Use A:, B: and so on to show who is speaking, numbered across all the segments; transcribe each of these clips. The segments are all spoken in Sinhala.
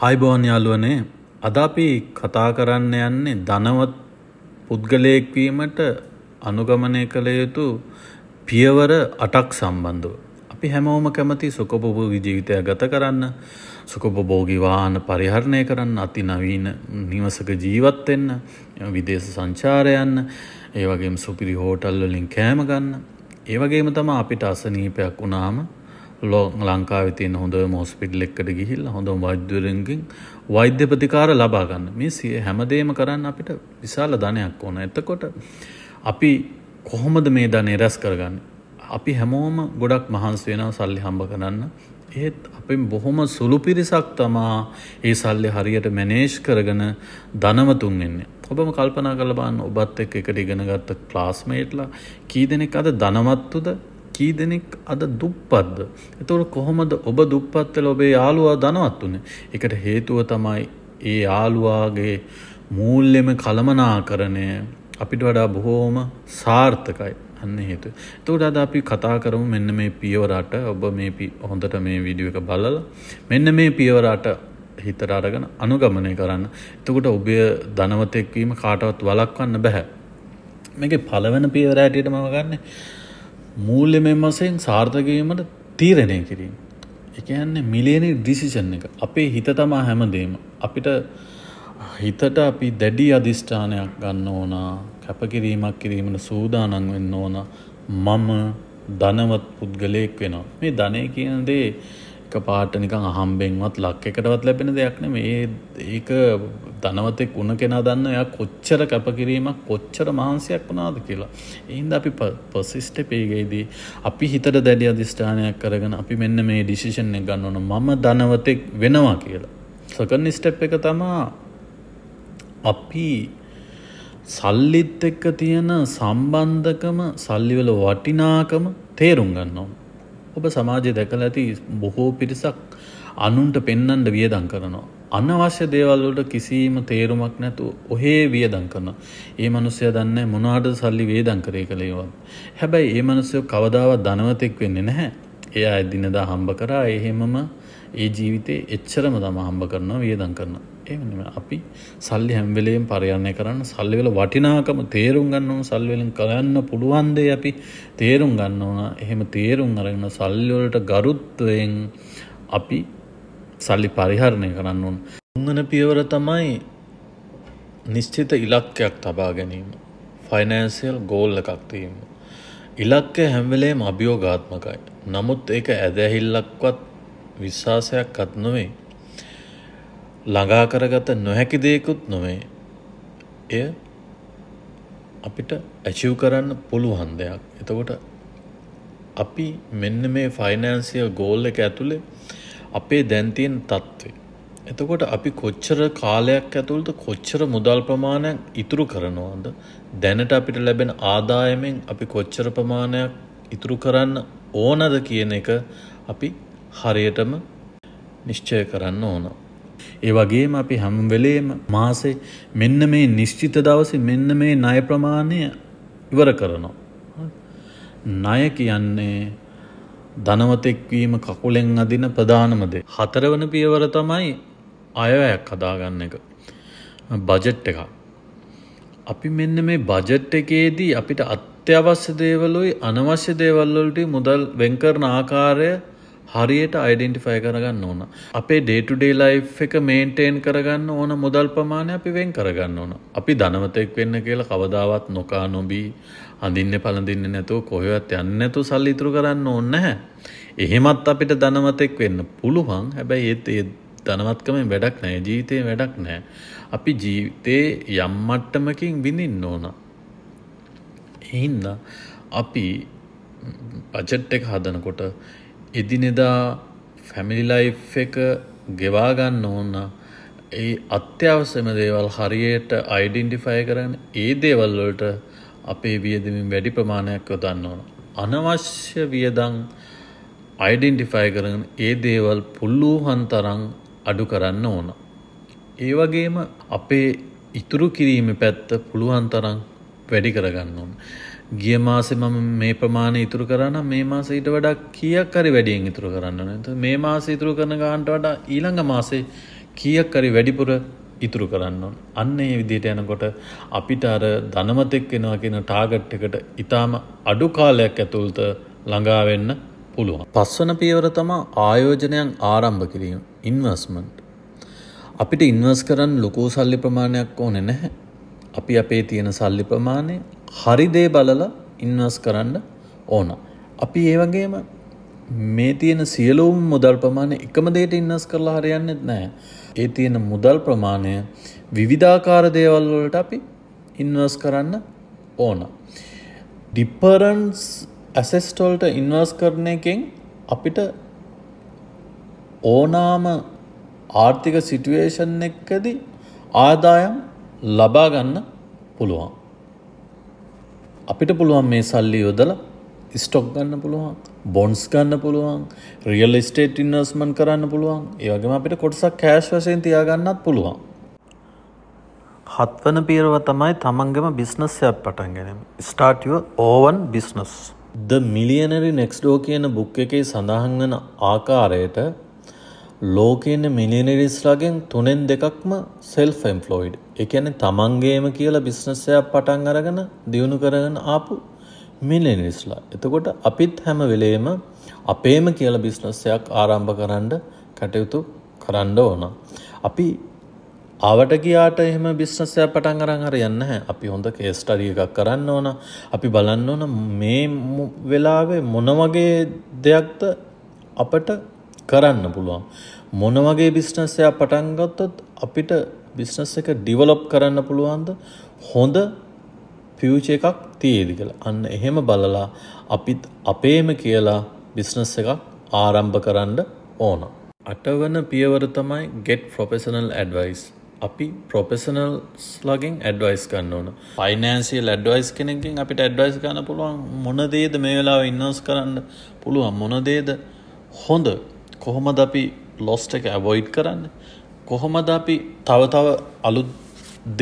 A: ආයිබෝන් යාලුවනේ අද අපි කතා කරන්න යන්නේ ධනවත් පුද්ගලයෙක් වීමට අනුගමනය කළ යුතු පියවර අටක් සම්බන්ධව. අපි හැමෝම කැමති සුකපබෝගී ජීවිතය ගත කරන්න සුකපබෝගී වාහන පරිහරණය කරන්න අති නවීන නිවසක ජීවත්වෙන්න විදේශ සංචාරයන්න ඒවගේ සුපිරි හෝටල් වලින් කෑම ගන්න ඒවගේම තම අපිට අසනීපයක් වුණාම ලෝ ලංකාව තියන හොඳම හොස්පිටල් එක්කට ගිහිල්ල හොඳම වෛද්‍යරගෙන් වෛද්‍ය ප්‍රතිකාර ලබාගන්න මේ සිය හැමදේම කරන්න අපිට විශාල ධනයක් ඕන එතකොට අපි කොහොමද මේ ධනය රැස් කරගන්න අපි හැමෝම ගොඩක් මහන්ස් වෙනව සල්ලි හම්බ කරන්න ඒත් අපෙන් බොහොම සුළු පිරිසක් තමා ඒ සල්ලි හරියට මැනේෂ් කරගෙන ධනවතුන් එන්නේ. ඔබම කල්පනා කළ බාන්න ඔබත් එක් එකට ඉගෙන ගත්ත ක්ලාස්මේට්ලා කී දෙනෙක් අද ධනවත්තුද කී දෙනෙක් අද දුප්පත්ද. එතවට කොහොමද ඔබ දුප්පත්වල ඔබේ යාළුවා දනවත් වනේ. එකට හේතුව තමයි ඒ යාළුවාගේ මූල්ලෙම කළමනාකරණය අපිට වඩා බොහෝම සාර්ථකයි. අන්න හේතු. එතකොට අද අපි කතා කරමු මෙන්න මේ පියවරට ඔබ මේ හොඳට මේ වීඩියෝ එක බලලා මෙන්න මේ පියවරට හිතට අරගෙන අනුගමනය කරන්න. එතකොට ඔබේ ධනවතෙක් වීම කාටවත් වළක්වන්න බෑ. මේකේ පළවෙනි පියවර හැටියට මම ගන්නේ මූල්‍ය මෙ වසයෙන් සාර්ථකීමට තීරණය කිරීම. එකන්නේ මිලියනි ඩිසිෂන් එක අපේ හිත තමා හැමදේම අපිට හිතට අපි දැඩි අධිෂ්ඨානයක් ගන්න ඕන කැපකිරීමක් කිරීමට සූදානන් වෙන්න ඕන මම ධනවත් පුද්ගලයෙක් වෙනවා මේ ධනය කියනදේ එක පාට නිකං අහම්බෙන්වත් ලක් එකටවත් ලැබෙන දෙයක්න මේ ඒක ධනවතෙක් උන කෙනා දන්න එයා කොච්චර කැපකිරීමක් කොච්චර මහන්සියක් වනාද කියලා. එහින්ද අපි පසිිස්ට පේගේදී අපි හිතට දැඩිය අධිෂ්ඨානයක් කරගෙන අපි මෙන්න මේ ඩිසිෂන් එක ගන්න ඕන මම ධනවතෙක් වෙනවා කියලා. සකන් ස්ටප් එක තමා අපි සල්ලිත් එක්ක තියෙන සම්බන්ධකම සල්ලිවල වටිනාකම තේරුම් ගන්නවා. ඔබ සමාජය දැකල ඇති බොහෝ පිරිසක් අනුන්ට පෙන්නන්ට වියදං කරනවා. අනවශ්‍ය දේවල්වලට කිසිීම තේරුමක් නැතු ඔහේ වියදං කරන. ඒ මනුස්සය දන්න මොනාට සල්ලි වේදං කරය කළේවත්. හැබැයි ඒ මනුස්සය කවදාවත් ධනවතෙක් වෙන්නේ නැහැ. එයා එදිනදා හම්බ කරා එහෙමම ඒ ජීවිතේ එච්චරම තම හම්බ කරනවා වියදං කරනවා. එම අපි සල්ලි හැම්වෙලයෙන් පරයන්න කරන්න සල්ලිවෙල වටිනාකම තේරුම් ගන්නවන සල්වෙලින් කරන්න පුළුවන්දේ අපි තේරුම් ගන්න ඕන එහෙම තේරුම් අරගෙන සල්ලිවලට ගරුත්වයෙන් අපි සල්ලි පරිහරණය කරන්න ඕන්. උංගන පියවර තමයි නිශ්චිත ඉලක්කයක් තබා ගැනීම. ෆයිනෑන්සිල් ගෝල්ල එකක්තිීම. ඉලක්කය හැම්වෙලේම අභියෝගාත්මකයි. නමුත් ඒක ඇදැහිල්ලක්වත් විශ්වාසයක් අත්නොවේ ළඟා කරගත නොහැකි දෙයකුත් නොවේ. එය අපිට ඇචව් කරන්න පුළුවන් දෙයක්. එතකොට අපි මෙන්න මේ ෆයිනෑන්සිය ගෝල් එක ඇතුළේ අපේ දැන්තියෙන් තත්ත්වේ. එතකොට අපි කොච්චර කාලයක් ඇතුළට කොච්චර මුදල් ප්‍රමාණයක් ඉතුරු කරනවාද දැනට අපිට ලැබෙන ආදායමෙන් අපි කොච්චර ප්‍රමාණයක් ඉතුරු කරන්න ඕනද කියන එක අපි හරියටම නිශ්චය කරන්න ඕනවා. ඒ වගේම අපි හැම වෙලේම මාසේ මෙන්න මේ නිශ්චිත දවසේ මෙන්න මේ ණය ප්‍රමාණය ඉවර කරනවා. ණය කියන්නේ ධනවතෙක් වීම කකුලෙන් අදින ප්‍රධානම දේ. හතරවන පියවර තමයි අයවැයක් හදාගන්න එක. බජට් එකක්. අපි මෙන්න මේ බජට් එකේදී අපිට අත්‍යවශ්‍ය දේවල් උයි අනවශ්‍ය දේවල් වලට මුදල් වෙන් කරන ආකාරය හරියට අයිඩෙන්ටිෆය කරගන්න ඕන. අපේ ඩේටුඩේ ලයි් එක මේන්ටේන් කරගන්න ඕන මුදල් ප්‍රමාණය අපි වෙන් කරගන්න ඕන. අපි ධනවතෙක් වෙන්න කියලා කවදාවත් නොකා නොබී අඳින්න පළඳින්න නැතුව කොහොවත් යන්න නැතු සල්ලිතුරු කරන්න ඕන්න නැහැ. එහෙමත් අපිට ධනවතෙක් වෙන්න පුළුවන් හැබැයි ඒත් ඒ ධනවත්කමෙන් වැඩක් නෑ ජීවිතය වැඩක් නෑ. අපි ජීවිතේ යම්මට්ටමකින් විඳින්න ඕන. එහින්ද අපි බජට් එක හදනකොට එදිනෙදා ෆැමිලි ලයි් එක ගෙවාගන්න ඕන්න ඒ අත්‍යවසම දේවල් හරියට අයිඩෙන්ටිෆය කරන්න ඒ දේවල්වලට අපේ වියදමින් වැඩි ප්‍රමාණයක් යොදන්න ඕන. අනවශ්‍ය වියදං අයිඩෙන්ටිෆයි කරන ඒ දේවල් පුල්ලූහන් තරං අඩු කරන්න ඕන. ඒ වගේම අපේ ඉතුරු කිරීම පැත්ත පුළුවන් තරං වැඩි කරගන්න ඕන. ගිය මාසේ මම මේ ප්‍රමාණය ඉතුරු කරන්න මේ මාස ඊට වඩා කියක් හරි වැඩියෙන් ඉතුරු කරන්න ඕනේ. මේ මාසේ ඉතුරු කරන ගානට වඩා ඊළඟ මාසේ කියක් හරි වැඩිපුර ඉතුරු කරන්න ඕනේ. අන්න ඒ විදිහට යනකොට අපිට අර ධනවතෙක් වෙනවා කියන ටාගට් එකට ඊටාම අඩු කාලයක් ඇතුළත ළඟා වෙන්න පුළුවන්. පස්වන පියවර තමයි ආයෝජනයන් ආරම්භ කිරීම. ඉන්වෙස්ට්මන්ට්. අපිට ඉන්වස් කරන්න ලොකෝ සල්ලි ප්‍රමාණයක් ඕනේ නැහැ. අපි අපේ තියෙන සල්ලි ප්‍රමාණය හරිදේ බලලා ඉන්වස් කරන්න ඕන. අපි ඒ වගේම මේ තියෙන සියලුම් මුදල් ප්‍රමාණය එකම දෙයට ඉන්නස් කරලා හරියන්නෙත් නෑ. ඒ තියෙන මුදල් ප්‍රමාණය විවිධාකාර දේවල් වලට අපි ඉන්වස් කරන්න ඕන. ඩිපරන්ස් ඇසෙස්ට් වලට ඉන්වස් කරන එකෙන් අපිට ඕනාම ආර්ථික සිටුවේෂන් එකකදී ආදායම් ලබා ගන්න පුළුවන්. අපිට පුළුවන් මේ සල්ලි යොදලා ස්ටොක් ගන්න පුළුවන් බොන්ස් ගන්න පුළුවන් රියල් ස්ටේට් ඉන්නස්මන් කරන්න පුළුවන් ඒවගේම අපිට කොටසක් කෑශ් වශයෙන් තියාගන්නත් පුළුවන් හත්වන පීරව තමයි තමන්ගම බිස්නස්යක් පටන් ගැනීම ස්ටාටියෝ ඕවන් බිස්නස් ද මිලියනරි නෙක්ස්ඩෝ කියන බුක් එකේ සඳහන් වන ආකාරයට ලෝකයන මිලියනරිස්ලාගෙන් තුනෙන් දෙකක්ම සෙල් ෆෙම්ෆලෝයිඩ් එකන තමන්ගේම කියලා බිස්නසයක් පටන් අරගෙන දියුණු කරගෙන ආපු මිලියනිස්ලා. එතකොට අපිත් හැම වෙලේම අපේම කියල බිස්නස්සයක් ආරම්භ කරන්න කටයුතු කරන්න ඕන. අපි ආවට ගියාට එහෙම බිස්නසයක් පටන් අරන් හර යන්න හැ අපි හොඳ කේස්ටරිය එකක් කරන්න ඕන අපි බලන්න ඕන මේ වෙලාවේ මොනවගේ දෙයක්ද අපට කරන්න පුළුවන්. මොන වගේ බිස්නස් එකක් පටන් ගත්තොත් අපිට බිස්නස් එක ඩිවලොප් කරන්න පුළුවන්ද හොඳ ෆියුචර් එකක් තියෙද කියලා. අන්න එහෙම බලලා අපිත් අපේම කියලා බිස්නස් එකක් ආරම්භ කරන්න ඕන. අටවන පියවර තමයි get professional advice. අපි ප්‍රොෆෙසනල්ස් ලගෙන් ඇඩ්වයිස් ගන්න ඕන ෆයිනන්සිල් ඇඩ්වයිස් කෙනෙකින් අපිට ඇඩ්වයිස් ගන්න පුළුවන් මොනදේද මේ වෙලාව ඉන්නවස් කරන්න පුළුවන් මොනදේද හොඳ කොහොමද අපි ලොස්ට එක ඇවොයිඩ් කරන්න කොහොමද අපි තව තව අලුත්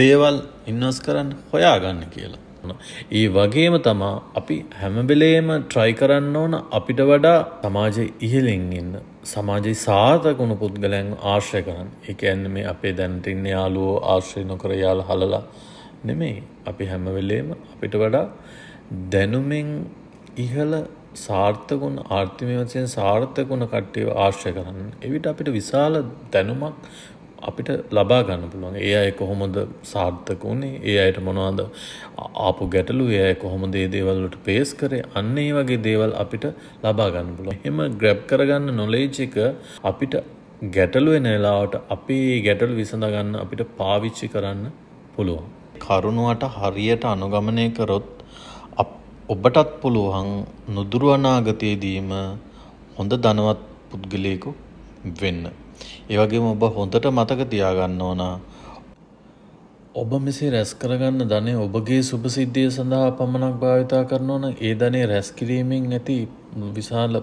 A: දේවල් ඉන්නස් කරන්න හොයා ගන්න කියලා. ඒ වගේම තමා අපි හැමබෙලේම ට්‍රයි කරන්න ඕන අපිට වඩා සමාජය ඉහලෙන් ඉන්න සමාජයේ සාර්ථකුණු පුද්ගලයන් ආශ්‍රය කරන්න එක ඇන්න මේ අපේ දැනටඉන්න යාලුවෝ ආශ්‍රය නොකර යාල හලලා නෙමෙයි අපි හැමවෙලේම අපිට වඩා දැනුමෙන් ඉහල සාර්ථකුණ ආර්ථිමය වසයෙන් සාර්ථකුණ කට්ටිය ආශ්‍ය කරන්න. එවිට අපිට විශාල දැනුමක් අපිට ලබා ගන්න පුළුවන් ඒ අය කොහොමද සාර්ථක වුණේ ඒ අයට මොනවාද ආපු ගැටලු ඒ අය කොහොමද ඒ දේවල්ලට පේස් කරේ අන්න ඒ වගේ දේවල් අපිට ලබා ගන්න පුළුවන්. එහෙම ග්‍රැබ් කරගන්න නොලේජ් එක අපිට ගැටලු එන වෙලාවට අපේ ගැටලු විසඳ ගන්න අපිට පාවිච්චි කරන්න පුළුවන්. කරුණුවට හරියට අනුගමනය කරොත් ඔබටත් පුළුවන් නුදුරු අනාගතයේදීම හොඳ ධනවත් පුද්ගලයෙකු වෙන්න. ඒ වගේම ඔබ හොඳට මතක තියාගන්න ඕන ඔබ මෙසේ රැස් කරගන්න ධනය ඔබගේ සුභසිද්ධිය සඳහා පමණක් භාවිතා කරන ඕන ඒ ධනේ රැස් කිරීමෙන් නැති විශාල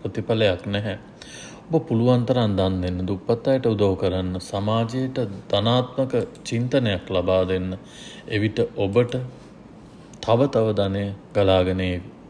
A: ප්‍රතිඵලයක් නැහැ. ඔබ පුළුවන් තරම් දන් දෙන්න, දුප්පත් අයට උදව් කරන්න, සමාජයට ධනාත්මක චින්තනයක් ලබා දෙන්න. එවිට ඔබට තව තව ධනය ගලාගෙන ඒවි.